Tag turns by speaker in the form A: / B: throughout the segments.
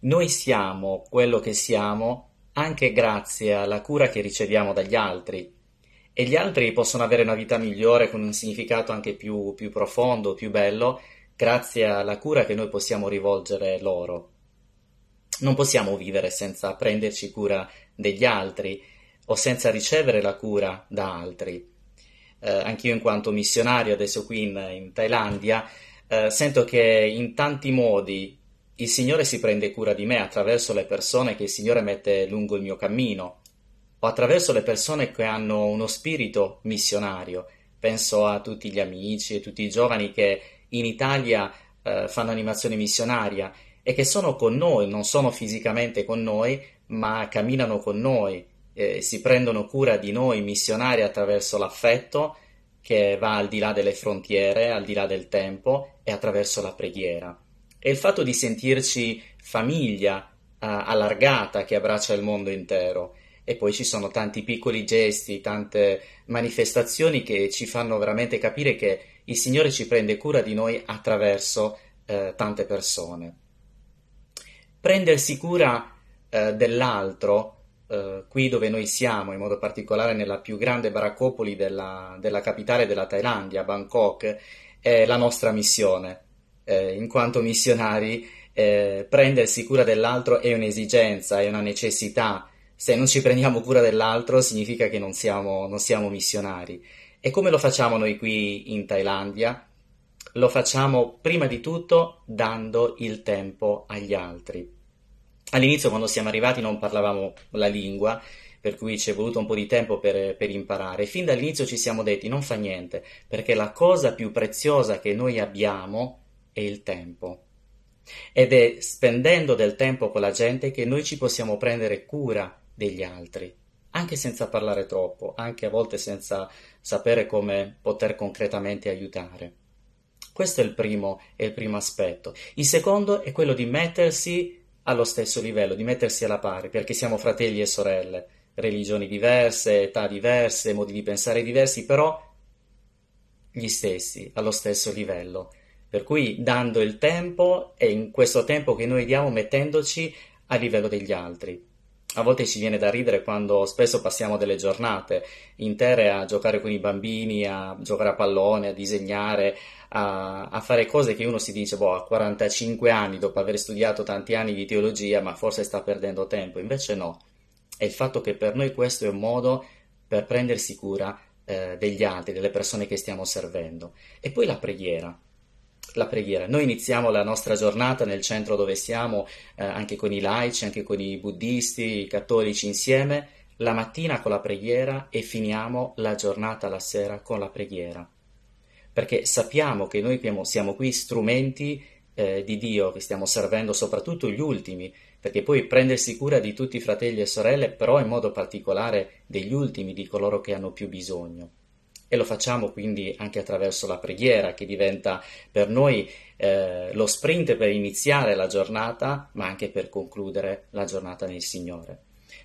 A: Noi siamo quello che siamo anche grazie alla cura che riceviamo dagli altri e gli altri possono avere una vita migliore con un significato anche più, più profondo, più bello, grazie alla cura che noi possiamo rivolgere loro non possiamo vivere senza prenderci cura degli altri o senza ricevere la cura da altri. Eh, anch'io in quanto missionario adesso qui in, in Thailandia eh, sento che in tanti modi il Signore si prende cura di me attraverso le persone che il Signore mette lungo il mio cammino o attraverso le persone che hanno uno spirito missionario. Penso a tutti gli amici e tutti i giovani che in Italia eh, fanno animazione missionaria e che sono con noi, non sono fisicamente con noi, ma camminano con noi, eh, si prendono cura di noi missionari attraverso l'affetto che va al di là delle frontiere, al di là del tempo e attraverso la preghiera. E il fatto di sentirci famiglia eh, allargata che abbraccia il mondo intero. E poi ci sono tanti piccoli gesti, tante manifestazioni che ci fanno veramente capire che il Signore ci prende cura di noi attraverso eh, tante persone prendersi cura eh, dell'altro, eh, qui dove noi siamo, in modo particolare nella più grande baraccopoli della, della capitale della Thailandia, Bangkok, è la nostra missione. Eh, in quanto missionari, eh, prendersi cura dell'altro è un'esigenza, è una necessità. Se non ci prendiamo cura dell'altro significa che non siamo, non siamo missionari. E come lo facciamo noi qui in Thailandia? lo facciamo prima di tutto dando il tempo agli altri. All'inizio quando siamo arrivati non parlavamo la lingua, per cui ci è voluto un po' di tempo per, per, imparare. Fin dall'inizio ci siamo detti non fa niente, perché la cosa più preziosa che noi abbiamo è il tempo. Ed è spendendo del tempo con la gente che noi ci possiamo prendere cura degli altri, anche senza parlare troppo, anche a volte senza sapere come poter concretamente aiutare. Questo è il primo, è il primo aspetto. Il secondo è quello di mettersi allo stesso livello, di mettersi alla pari, perché siamo fratelli e sorelle, religioni diverse, età diverse, modi di pensare diversi, però gli stessi, allo stesso livello. Per cui dando il tempo e in questo tempo che noi diamo mettendoci a livello degli altri a volte ci viene da ridere quando spesso passiamo delle giornate intere a giocare con i bambini, a giocare a pallone, a disegnare, a, a, fare cose che uno si dice, boh, a 45 anni, dopo aver studiato tanti anni di teologia, ma forse sta perdendo tempo. Invece no, è il fatto che per noi questo è un modo per prendersi cura eh, degli altri, delle persone che stiamo servendo. E poi la preghiera la preghiera. Noi iniziamo la nostra giornata nel centro dove siamo, eh, anche con i laici, anche con i buddisti, i cattolici insieme, la mattina con la preghiera e finiamo la giornata la sera con la preghiera. Perché sappiamo che noi siamo qui strumenti eh, di Dio, che stiamo servendo soprattutto gli ultimi, perché poi prendersi cura di tutti i fratelli e sorelle, però in modo particolare degli ultimi, di coloro che hanno più bisogno e lo facciamo quindi anche attraverso la preghiera che diventa per noi eh, lo sprint per iniziare la giornata, ma anche per concludere la giornata nel Signore.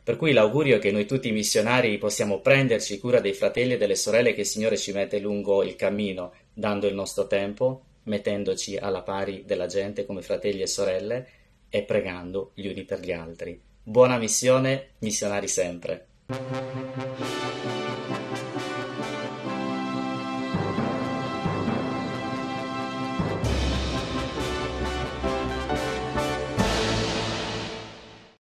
A: Per cui l'augurio è che noi tutti missionari possiamo prenderci cura dei fratelli e delle sorelle che il Signore ci mette lungo il cammino, dando il nostro tempo, mettendoci alla pari della gente come fratelli e sorelle e pregando gli uni per gli altri. Buona missione, missionari sempre.